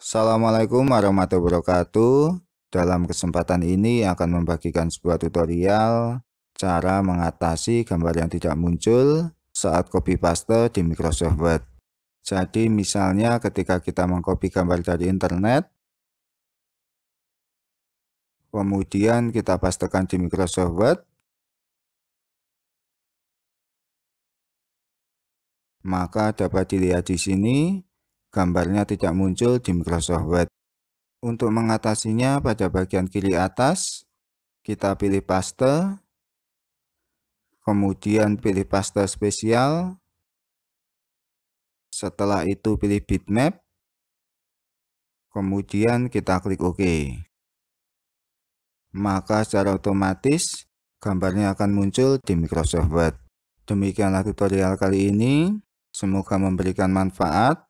Assalamualaikum warahmatullahi wabarakatuh. Dalam kesempatan ini akan membagikan sebuah tutorial cara mengatasi gambar yang tidak muncul saat copy paste di Microsoft Word. Jadi misalnya ketika kita mengcopy gambar dari internet, kemudian kita pastekan di Microsoft Word, maka dapat dilihat di sini gambarnya tidak muncul di Microsoft Word. Untuk mengatasinya pada bagian kiri atas, kita pilih paste, kemudian pilih paste spesial, setelah itu pilih bitmap, kemudian kita klik OK. Maka secara otomatis gambarnya akan muncul di Microsoft Word. Demikianlah tutorial kali ini, semoga memberikan manfaat.